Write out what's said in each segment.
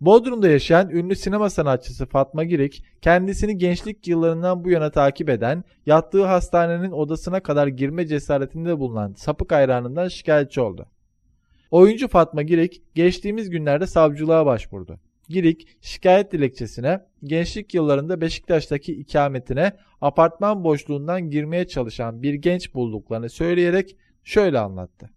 Bodrum'da yaşayan ünlü sinema sanatçısı Fatma Girik, kendisini gençlik yıllarından bu yana takip eden, yattığı hastanenin odasına kadar girme cesaretinde bulunan sapık hayranından şikayetçi oldu. Oyuncu Fatma Girik, geçtiğimiz günlerde savcılığa başvurdu. Girik, şikayet dilekçesine, gençlik yıllarında Beşiktaş'taki ikametine apartman boşluğundan girmeye çalışan bir genç bulduklarını söyleyerek şöyle anlattı.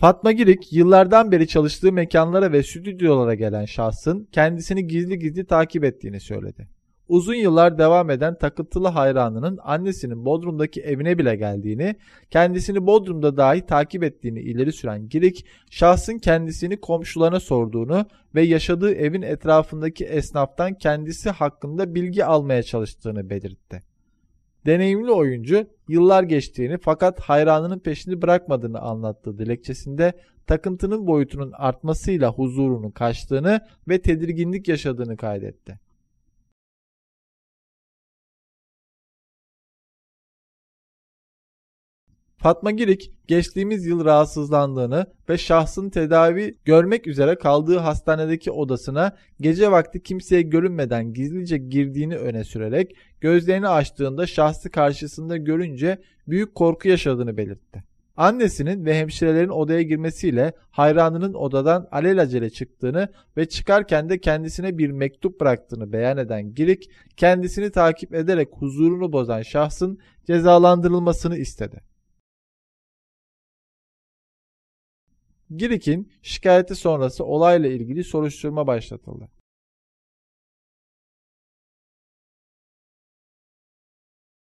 Fatma Girik yıllardan beri çalıştığı mekanlara ve stüdyolara gelen şahsın kendisini gizli gizli takip ettiğini söyledi. Uzun yıllar devam eden takıntılı hayranının annesinin Bodrum'daki evine bile geldiğini, kendisini Bodrum'da dahi takip ettiğini ileri süren Girik, şahsın kendisini komşularına sorduğunu ve yaşadığı evin etrafındaki esnaftan kendisi hakkında bilgi almaya çalıştığını belirtti. Deneyimli oyuncu yıllar geçtiğini fakat hayranının peşini bırakmadığını anlattığı dilekçesinde takıntının boyutunun artmasıyla huzurunun kaçtığını ve tedirginlik yaşadığını kaydetti. Fatma Girik geçtiğimiz yıl rahatsızlandığını ve şahsın tedavi görmek üzere kaldığı hastanedeki odasına gece vakti kimseye görünmeden gizlice girdiğini öne sürerek gözlerini açtığında şahsı karşısında görünce büyük korku yaşadığını belirtti. Annesinin ve hemşirelerin odaya girmesiyle hayranının odadan alelacele çıktığını ve çıkarken de kendisine bir mektup bıraktığını beyan eden Girik, kendisini takip ederek huzurunu bozan şahsın cezalandırılmasını istedi. Girik'in şikayeti sonrası olayla ilgili soruşturma başlatıldı.